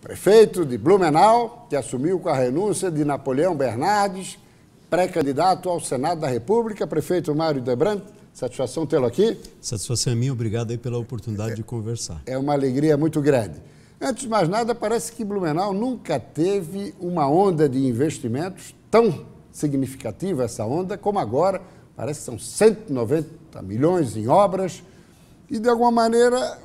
prefeito de Blumenau, que assumiu com a renúncia de Napoleão Bernardes, pré-candidato ao Senado da República. Prefeito Mário Debrant, satisfação tê-lo aqui. Satisfação é minha, obrigado aí pela oportunidade é, de conversar. É uma alegria muito grande. Antes de mais nada, parece que Blumenau nunca teve uma onda de investimentos tão significativa, essa onda, como agora. Parece que são 190 milhões em obras. E, de alguma maneira,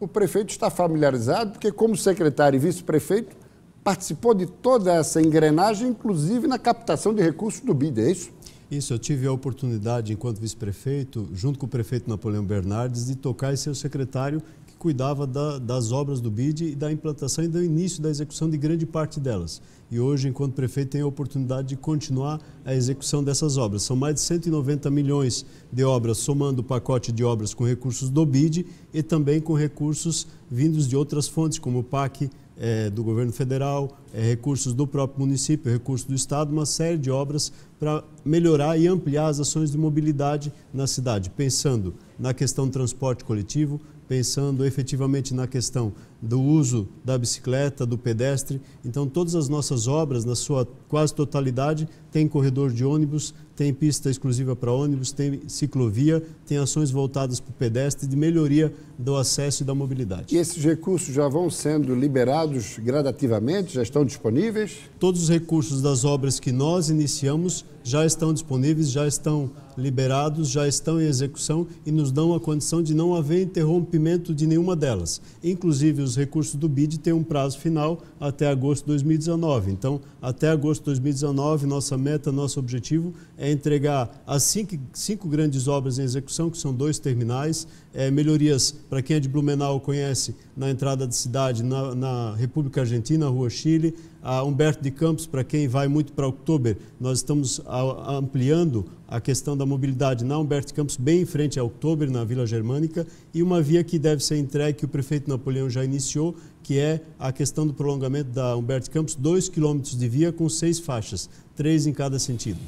o prefeito está familiarizado, porque, como secretário e vice-prefeito, participou de toda essa engrenagem, inclusive na captação de recursos do BID, é isso? Isso, eu tive a oportunidade, enquanto vice-prefeito, junto com o prefeito Napoleão Bernardes, de tocar e ser o secretário cuidava da, das obras do BID e da implantação e do início da execução de grande parte delas. E hoje, enquanto prefeito, tem a oportunidade de continuar a execução dessas obras. São mais de 190 milhões de obras, somando o pacote de obras com recursos do BID e também com recursos vindos de outras fontes, como o PAC, é, do governo federal, é, recursos do próprio município, recursos do estado, uma série de obras para melhorar e ampliar as ações de mobilidade na cidade, pensando na questão do transporte coletivo, pensando efetivamente na questão do uso da bicicleta, do pedestre. Então, todas as nossas obras, na sua quase totalidade, tem corredor de ônibus, tem pista exclusiva para ônibus, tem ciclovia, tem ações voltadas para o pedestre de melhoria do acesso e da mobilidade. E esses recursos já vão sendo liberados gradativamente? Já estão disponíveis? Todos os recursos das obras que nós iniciamos já estão disponíveis, já estão liberados, já estão em execução e nos dão a condição de não haver interrompimento de nenhuma delas. Inclusive, os os recursos do BID têm um prazo final até agosto de 2019. Então, até agosto de 2019, nossa meta, nosso objetivo é entregar as cinco, cinco grandes obras em execução, que são dois terminais, é, melhorias, para quem é de Blumenau conhece, na entrada da cidade, na, na República Argentina, Rua Chile, a Humberto de Campos, para quem vai muito para Oktober, nós estamos ampliando a questão da mobilidade na Humberto de Campos, bem em frente a Oktober, na Vila Germânica, e uma via que deve ser entregue, que o prefeito Napoleão já iniciou, que é a questão do prolongamento da Humberto de Campos, dois quilômetros de via com seis faixas, três em cada sentido.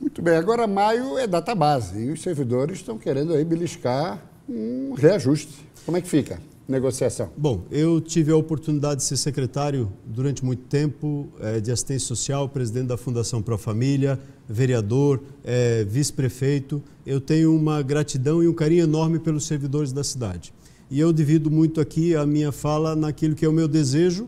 Muito bem, agora maio é data base e os servidores estão querendo aí beliscar um reajuste. Como é que fica? negociação? Bom, eu tive a oportunidade de ser secretário durante muito tempo é, de assistência social, presidente da Fundação Pro Família, vereador, é, vice-prefeito. Eu tenho uma gratidão e um carinho enorme pelos servidores da cidade. E eu divido muito aqui a minha fala naquilo que é o meu desejo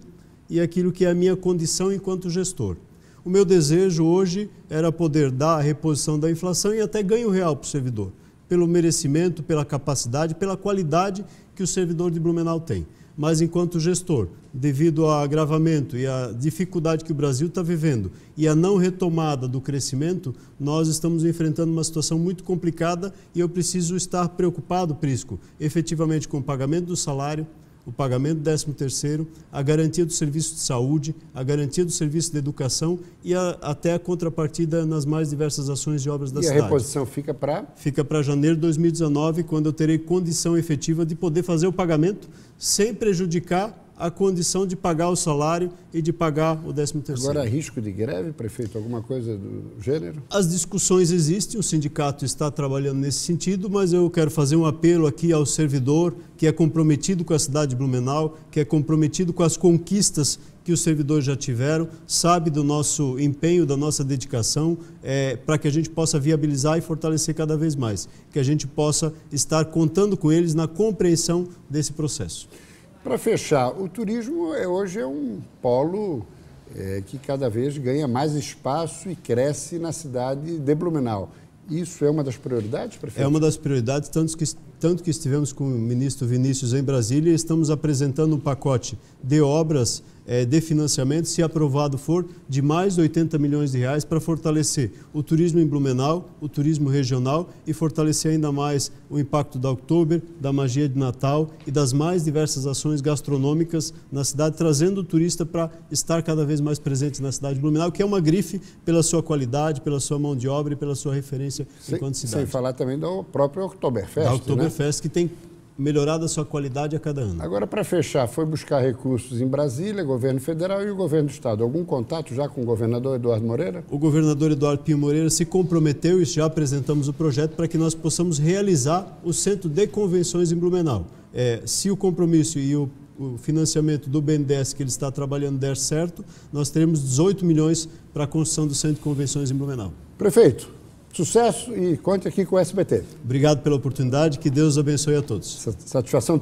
e aquilo que é a minha condição enquanto gestor. O meu desejo hoje era poder dar a reposição da inflação e até ganho real para o servidor pelo merecimento, pela capacidade, pela qualidade que o servidor de Blumenau tem. Mas enquanto gestor, devido ao agravamento e à dificuldade que o Brasil está vivendo e à não retomada do crescimento, nós estamos enfrentando uma situação muito complicada e eu preciso estar preocupado, Prisco, efetivamente com o pagamento do salário, o pagamento do 13º, a garantia do serviço de saúde, a garantia do serviço de educação e a, até a contrapartida nas mais diversas ações de obras da e cidade. E a reposição fica para? Fica para janeiro de 2019, quando eu terei condição efetiva de poder fazer o pagamento sem prejudicar a condição de pagar o salário e de pagar o 13 terceiro. Agora, risco de greve, prefeito, alguma coisa do gênero? As discussões existem, o sindicato está trabalhando nesse sentido, mas eu quero fazer um apelo aqui ao servidor que é comprometido com a cidade de Blumenau, que é comprometido com as conquistas que os servidores já tiveram, sabe do nosso empenho, da nossa dedicação, é, para que a gente possa viabilizar e fortalecer cada vez mais, que a gente possa estar contando com eles na compreensão desse processo. Para fechar, o turismo é, hoje é um polo é, que cada vez ganha mais espaço e cresce na cidade de Blumenau. Isso é uma das prioridades, prefeito? É uma das prioridades, tanto que, tanto que estivemos com o ministro Vinícius em Brasília e estamos apresentando um pacote de obras eh, de financiamento, se aprovado for, de mais de 80 milhões de reais para fortalecer o turismo em Blumenau, o turismo regional e fortalecer ainda mais o impacto da Oktober, da magia de Natal e das mais diversas ações gastronômicas na cidade, trazendo o turista para estar cada vez mais presente na cidade de Blumenau, que é uma grife pela sua qualidade, pela sua mão de obra e pela sua referência sem, enquanto cidade. Sem falar também do próprio Oktoberfest. Da Oktoberfest, né? confesso que tem melhorado a sua qualidade a cada ano. Agora, para fechar, foi buscar recursos em Brasília, governo federal e o governo do estado. Algum contato já com o governador Eduardo Moreira? O governador Eduardo Pinho Moreira se comprometeu e já apresentamos o projeto para que nós possamos realizar o centro de convenções em Blumenau. É, se o compromisso e o o financiamento do BNDES que ele está trabalhando der certo, nós teremos 18 milhões para a construção do centro de convenções em Blumenau. Prefeito, Sucesso e conte aqui com o SBT. Obrigado pela oportunidade, que Deus abençoe a todos. Satisfação